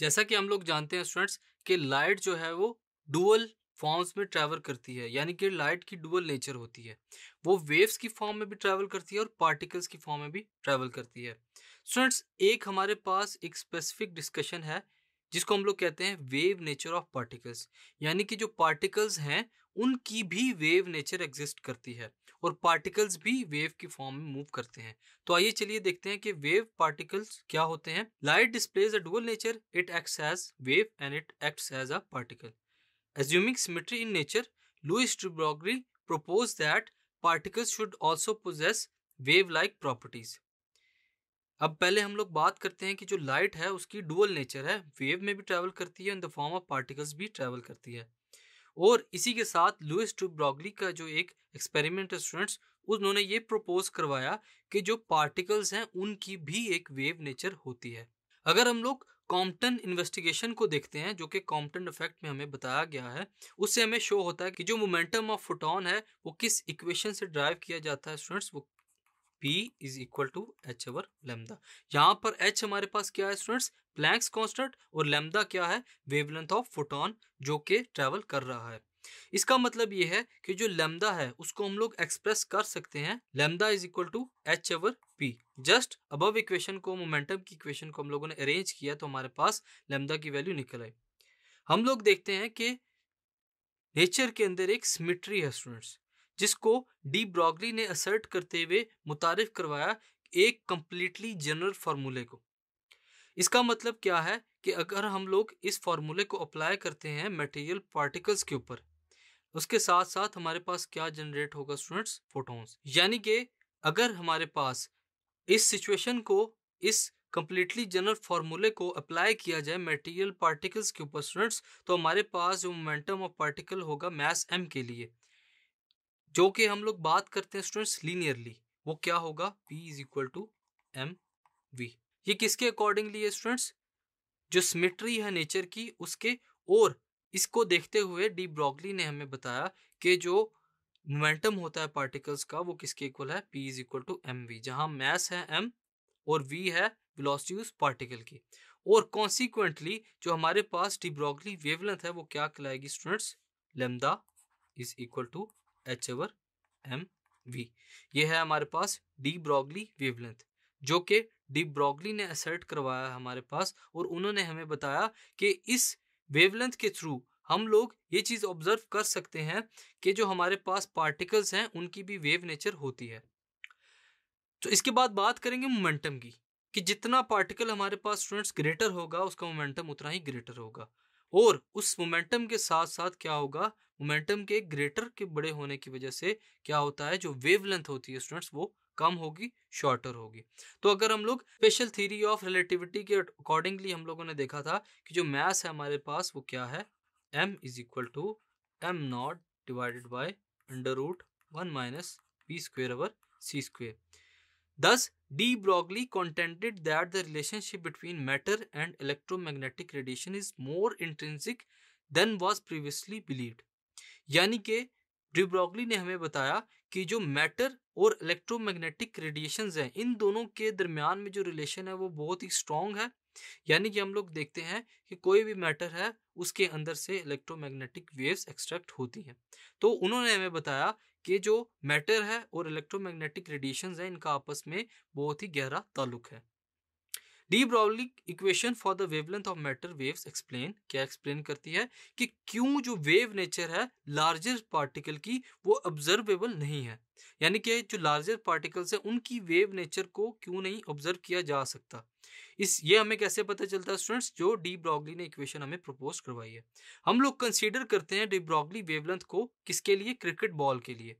जैसा कि हम लोग जानते हैं स्टूडेंट्स कि लाइट जो है वो डुअल फॉर्म्स में ट्रैवल करती है यानी कि लाइट की डुअल नेचर होती है वो वेव्स की फॉर्म में भी ट्रैवल करती है और पार्टिकल्स की फॉर्म में भी ट्रैवल करती है स्टूडेंट्स एक हमारे पास एक स्पेसिफिक डिस्कशन है जिसको हम लोग कहते हैं वेव नेचर ऑफ पार्टिकल्स यानी कि जो पार्टिकल्स हैं उनकी भी वेव नेचर एग्जिस्ट करती है और पार्टिकल्स भी वेव की फॉर्म में मूव करते हैं तो आइए चलिए देखते हैं कि वेव पार्टिकल्स क्या होते हैं light displays a dual nature it acts as wave and it acts as a particle assuming symmetry in nature Louis de Broglie broglie that particles should also also wave like properties अब पहले हम लोग बात करते हैं कि जो लाइट है उसकी डुअल नेचर है वेव में भी ट्रैवल करती है in the form of particles भी ट्रैवल करती है और इसी के साथ लुइस टू ब्रॉगली का जो एक एक्सपेरिमेंट है स्टूडेंट्स उन्होंने ये प्रपोज करवाया कि जो पार्टिकल्स हैं उनकी भी एक वेव नेचर होती है अगर हम लोग कॉम्पटन इन्वेस्टिगेशन को देखते हैं जो कि कॉम्पटन इफेक्ट में हमें बताया गया है उससे हमें शो होता है कि जो मोमेंटम ऑफ फोटोन है वो किस इक्वेशन से ड्राइव किया जाता है स्टूडेंट्स वो P is equal to H over lambda यहाँ पर एच हमारे पास क्या है स्टूडेंट्स प्लैंक्स कॉन्स्टेंट और लेमदा क्या है वेवलेंथ ऑफ फोटोन जो के ट्रेवल कर रहा है इसका मतलब यह है कि जो लेमदा है उसको हम लोग एक्सप्रेस कर सकते हैं lambda is equal to H over P just above equation को मोमेंटम की इक्वेशन को हम लोगों ने अरेंज किया तो हमारे पास लेमदा की वैल्यू निकल आई हम लोग देखते हैं कि नेचर के अंदर एक सिमिट्री है स्टूडेंट्स जिसको डी ब्रॉगली ने असर्ट करते हुए मुतारफ करवाया एक कम्प्लीटली जनरल फार्मूले को इसका मतलब क्या है कि अगर हम लोग इस फार्मूले को अप्लाई करते हैं मटेरियल पार्टिकल्स के ऊपर उसके साथ साथ हमारे पास क्या जनरेट होगा स्टूडेंट्स फोटोन्स यानी कि अगर हमारे पास इस सिचुएशन को इस कम्प्लीटली जनरल फार्मूले को अप्लाई किया जाए मटेरियल पार्टिकल्स के ऊपर स्टूडेंट्स तो हमारे पास जो मोमेंटम ऑफ पार्टिकल होगा मैस एम के लिए जो कि हम लोग बात करते हैं स्टूडेंट्स लीनियरली वो क्या होगा P is equal to M V ये किसके अकॉर्डिंगली है स्टूडेंट्स जो सिमेट्री है नेचर की उसके और इसको देखते हुए डी ब्रॉगली ने हमें बताया कि जो मोमेंटम होता है पार्टिकल्स का वो किसके इक्वल है P is equal to M V जहाँ मैस है एम और वी है वेलोसिटी उस पार्टिकल की और कॉन्सिक्वेंटली जो हमारे पास डी ब्रॉगली वेवलेंथ है वो क्या कहलाएगी students lambda is equal to H over M V ये है हमारे पास डी ब्रॉगली वेवलेंथ जो कि डी ब्रॉगली ने असर्ट करवाया हमारे पास और उन्होंने हमें बताया कि इस वेवलेंथ के थ्रू हम लोग ये चीज़ ऑब्जर्व कर सकते हैं कि जो हमारे पास पार्टिकल्स हैं उनकी भी वेव नेचर होती है तो इसके बाद बात करेंगे मोमेंटम की कि जितना पार्टिकल हमारे पास स्टूडेंट्स ग्रेटर होगा उसका मोमेंटम उतना ही ग्रेटर होगा और उस मोमेंटम के साथ साथ क्या होगा मोमेंटम के ग्रेटर के बड़े होने की वजह से क्या होता है जो वेवलेंथ होती है स्टूडेंट्स वो कम होगी शॉर्टर होगी तो अगर हम लोग स्पेशल थीरी ऑफ रिलेटिविटी के अकॉर्डिंगली हम लोगों ने देखा था कि जो मैथ है हमारे पास वो क्या है M is equal to M nought divided by under root one minus V square over C square thus de Broglie contended that the relationship between matter and electromagnetic radiation is more intrinsic than was previously believed यानी कि डिब्रॉगली ने हमें बताया कि जो matter और electromagnetic radiation हैं इन दोनों के दरमियान में जो रिलेशन है वो बहुत ही स्ट्रॉन्ग है यानी कि हम लोग देखते हैं कि कोई भी मैटर है उसके अंदर से इलेक्ट्रोमैग्नेटिक वेव्स एक्सट्रैक्ट होती हैं तो उन्होंने हमें बताया कि जो मैटर है और इलेक्ट्रोमैग्नेटिक रेडिएशन है इनका आपस में बहुत ही गहरा ताल्लुक है de Broglie equation for the wavelength of matter waves explain क्या एक्सप्लेन करती है कि क्यों जो वेव नेचर है लार्जर पार्टिकल की वो ऑब्जर्वेबल नहीं है यानी कि जो लार्जर पार्टिकल्स हैं उनकी वेव नेचर को क्यों नहीं ऑब्जर्व किया जा सकता इस ये हमें कैसे पता चलता है स्टूडेंट्स जो डी ब्रॉगली ने इक्वेशन हमें प्रपोज करवाई है हम लोग कंसिडर करते हैं डी ब्रॉगली वेवलेंथ को किसके लिए क्रिकेट बॉल के लिए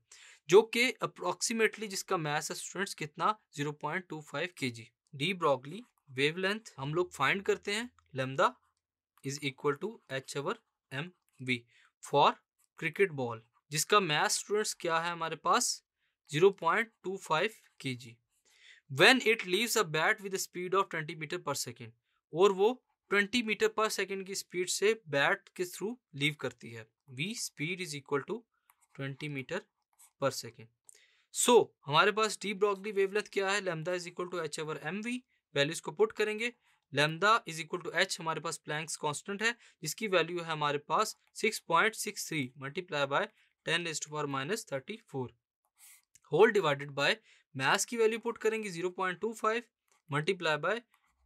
जो कि अप्रोक्सीमेटली जिसका मैस है स्टूडेंट्स कितना जीरो पॉइंट टू फाइव के जी डी ब्रॉगली वेवलेंथ हम लोग फाइंड करते हैं lambda is equal to H over M V for cricket ball जिसका मैथ स्टूडेंट्स क्या है हमारे पास 0.25 G when it leaves a bat with speed of 20 metre per second और वो 20 मीटर पर सेकेंड की स्पीड से बैट के थ्रू लीव करती है V speed is equal to 20 metre per second so हमारे पास डी ब्रॉकली वेवलेंथ क्या है lambda is equal to H over M V values को पुट करेंगे lambda is equal to H हमारे पास प्लैंक्स कांस्टेंट है जिसकी वैल्यू है हमारे पास 6.63 multiply by ten is to power minus thirty whole divided by mass की वैल्यू पुट करेंगे 0.25 मल्टीप्लाई बाय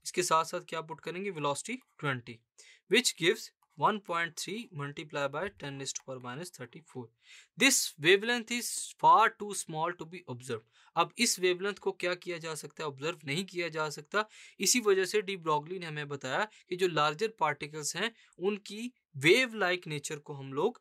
इसके साथ साथ क्या पुट करेंगे velocity 20 which gives 1.3 multiplied by 10 raised to power minus 34. This wavelength is far too small to be observed. अब इस wavelength को क्या किया जा सकता है ऑब्जर्व नहीं किया जा सकता इसी वजह से डी ब्रॉगली ने हमें बताया कि जो लार्जर पार्टिकल्स हैं उनकी वेव लाइक नेचर को हम लोग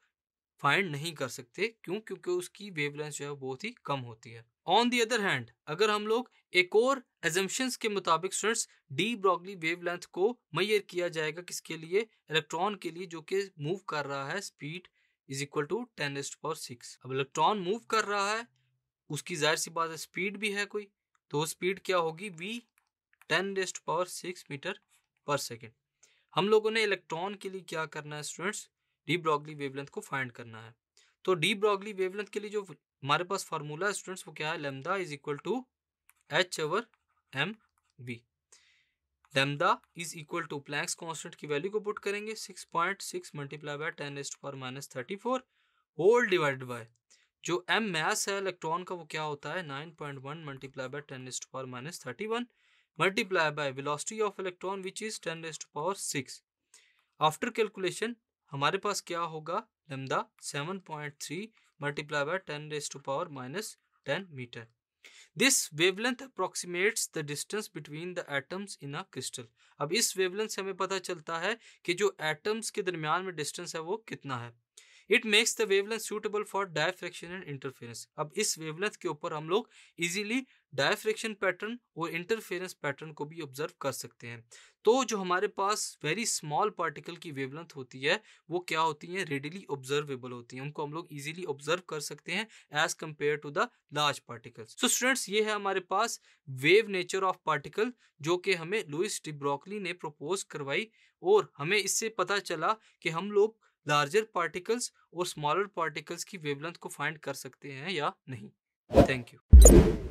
फाइंड नहीं कर सकते क्यों क्योंकि उसकी वेवलेंस जो है बहुत ही कम होती है ऑन दी अदर हैंड अगर हम लोग एक और एजम्पन्स के मुताबिक स्टूडेंट्स डी ब्रॉगली वेवलेंथ को मैयर किया जाएगा किसके लिए इलेक्ट्रॉन के लिए जो कि मूव कर रहा है speed is equal to ten raised power six अब इलेक्ट्रॉन मूव कर रहा है उसकी जाहिर सी बात है स्पीड भी है कोई तो स्पीड क्या होगी V ten raised power six metre per second हम लोगों ने इलेक्ट्रॉन के लिए क्या करना है स्टूडेंट्स डी ब्रॉगली वेवलेंथ को फाइंड करना है तो डी ब्रॉगली वेवलेंथ के लिए जो हमारे पास फार्मूला है स्टूडेंट्स वो क्या है lambda is equal to H over M V lambda is equal to Planck's constant की वैल्यू को पुट करेंगे six point six multiply by ten raised per minus thirty four whole divide by जो M mass है electron का वो क्या होता है nine point one multiply by ten raised per minus thirty one multiply by velocity of electron which is ten raised power six after calculation हमारे पास क्या होगा lambda seven point three multiply by ten raise to power minus ten metre this wavelength approximates the distance between the atoms in a crystal अब इस wavelength से हमें पता चलता है कि जो एटम्स के दरमियान में डिस्टेंस है वो कितना है it makes the wavelength suitable for diffraction and interference अब इस वेवलेंथ के ऊपर हम लोग इजीली डायफ्रेक्शन पैटर्न और इंटरफेरेंस पैटर्न को भी ऑब्जर्व कर सकते हैं तो जो हमारे पास वेरी स्मॉल पार्टिकल की वेवलेंथ होती है वो क्या होती है रेडिली ऑब्जर्वेबल होती है उनको हम लोग इजीली ऑब्जर्व कर सकते हैं as compare to the large particles so students ये है हमारे पास वेव नेचर ऑफ पार्टिकल जो कि हमें लुइस डिब्रोकली ने प्रपोज करवाई और हमें इससे पता चला कि हम लोग लार्जर पार्टिकल्स और स्मॉलर पार्टिकल्स की वेवलेंथ को फाइंड कर सकते हैं या नहीं थैंक यू